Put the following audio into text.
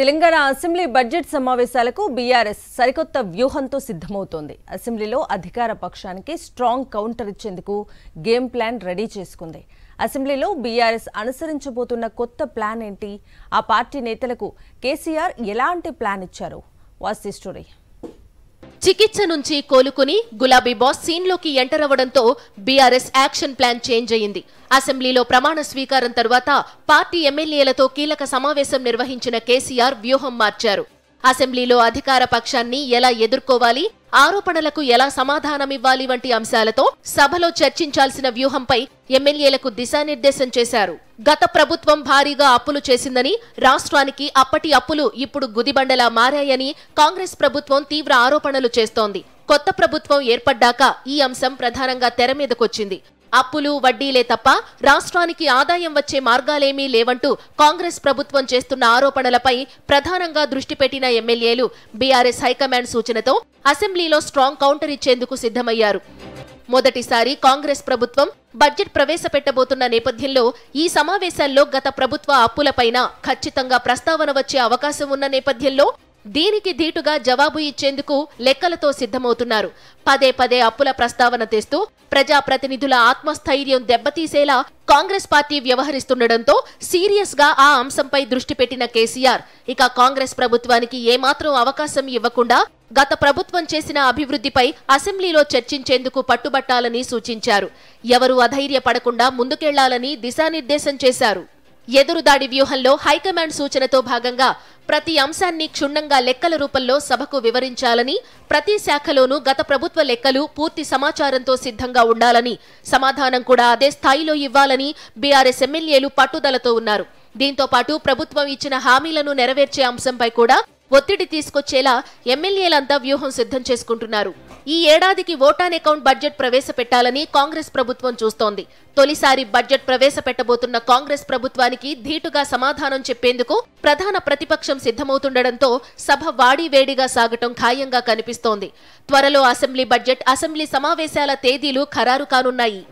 Telangana assembly budget సమావేశాలకు BRS సరికొత్త వ్యూహంతో సిద్ధమవుతోంది అసెంబ్లీలో అధికార పక్షానికి స్ట్రాంగ్ కౌంటర్ ఇచ్చేందుకు గేమ్ ప్లాన్ రెడీ చేసుకుంది అసెంబ్లీలో బీఆర్ఎస్ అనుసరించబోతున్న కొత్త ప్లాన్ ఏంటి ఆ పార్టీ నేతలకు కేసీఆర్ ఎలాంటి ప్లాన్ ఇచ్చారు వాస్తి స్టోరీ చికిత్స నుంచి కోలుకుని గులాబీ బాస్ సీన్లోకి ఎంటర్ అవ్వడంతో బీఆర్ఎస్ యాక్షన్ ప్లాన్ చేంజ్ అయింది అసెంబ్లీలో ప్రమాణ స్వీకారం తర్వాత పార్టీ ఎమ్మెల్యేలతో కీలక సమావేశం నిర్వహించిన కేసీఆర్ వ్యూహం మార్చారు అసెంబ్లీలో అధికార పక్షాన్ని ఎలా ఎదుర్కోవాలి ఆరోపణలకు ఎలా సమాధానమివ్వాలి వంటి అంశాలతో సభలో చర్చించాల్సిన వ్యూహంపై ఎమ్మెల్యేలకు దిశానిర్దేశం చేశారు గత ప్రభుత్వం భారీగా అప్పులు చేసిందని రాష్ట్రానికి అప్పటి అప్పులు ఇప్పుడు గుదిబండలా మారాయని కాంగ్రెస్ ప్రభుత్వం తీవ్ర ఆరోపణలు చేస్తోంది కొత్త ప్రభుత్వం ఏర్పడ్డాక ఈ అంశం ప్రధానంగా తెర మీదకొచ్చింది అప్పులు వడ్డీలే తప్ప రాష్ట్రానికి ఆదాయం వచ్చే మార్గాలేమీ లేవంటూ కాంగ్రెస్ ప్రభుత్వం చేస్తున్న ఆరోపణలపై ప్రధానంగా దృష్టి పెట్టిన ఎమ్మెల్యేలు బీఆర్ఎస్ హైకమాండ్ సూచనతో అసెంబ్లీలో స్ట్రాంగ్ కౌంటర్ ఇచ్చేందుకు సిద్ధమయ్యారు మొదటిసారి కాంగ్రెస్ ప్రభుత్వం బడ్జెట్ ప్రవేశపెట్టబోతున్న నేపథ్యంలో ఈ సమావేశాల్లో గత ప్రభుత్వ అప్పులపైన ఖచ్చితంగా ప్రస్తావన వచ్చే అవకాశం ఉన్న నేపథ్యంలో దీనికి ధీటుగా జవాబు ఇచ్చేందుకు లెక్కలతో సిద్ధమవుతున్నారు పదే పదే అప్పుల ప్రస్తావన తెస్తూ ప్రజాప్రతినిధుల ఆత్మస్థైర్యం దెబ్బతీసేలా కాంగ్రెస్ పార్టీ వ్యవహరిస్తుండటంతో సీరియస్ గా ఆ అంశంపై దృష్టి పెట్టిన కేసీఆర్ ఇక కాంగ్రెస్ ప్రభుత్వానికి ఏమాత్రం అవకాశం ఇవ్వకుండా గత ప్రభుత్వం చేసిన అభివృద్ధిపై అసెంబ్లీలో చర్చించేందుకు పట్టుబట్టాలని సూచించారు ఎవరూ అధైర్యపడకుండా ముందుకెళ్లాలని దిశానిర్దేశం చేశారు ఎదురుదాడి వ్యూహంలో హైకమాండ్ సూచనతో భాగంగా ప్రతి అంశాన్ని క్షుణ్ణంగా లెక్కల రూపంలో సభకు వివరించాలని ప్రతి శాఖలోనూ గత ప్రభుత్వ లెక్కలు పూర్తి సమాచారంతో సిద్ధంగా ఉండాలని సమాధానం కూడా అదే స్థాయిలో ఇవ్వాలని బీఆర్ఎస్ ఎమ్మెల్యేలు పట్టుదలతో ఉన్నారు దీంతో పాటు ప్రభుత్వం ఇచ్చిన హామీలను నెరవేర్చే అంశంపై కూడా ఒత్తిడి తీసుకొచ్చేలా ఎమ్మెల్యేలంతా వ్యూహం సిద్ధం చేసుకుంటున్నారు ఈ ఏడాదికి ఓటాన్ అకౌంట్ బడ్జెట్ ప్రవేశపెట్టాలని కాంగ్రెస్ ప్రభుత్వం చూస్తోంది తొలిసారి బడ్జెట్ ప్రవేశపెట్టబోతున్న కాంగ్రెస్ ప్రభుత్వానికి ధీటుగా సమాధానం చెప్పేందుకు ప్రధాన ప్రతిపక్షం సిద్ధమవుతుండటంతో సభ వాడివేడిగా సాగటం ఖాయంగా కనిపిస్తోంది త్వరలో అసెంబ్లీ బడ్జెట్ అసెంబ్లీ సమావేశాల తేదీలు ఖరారు కానున్నాయి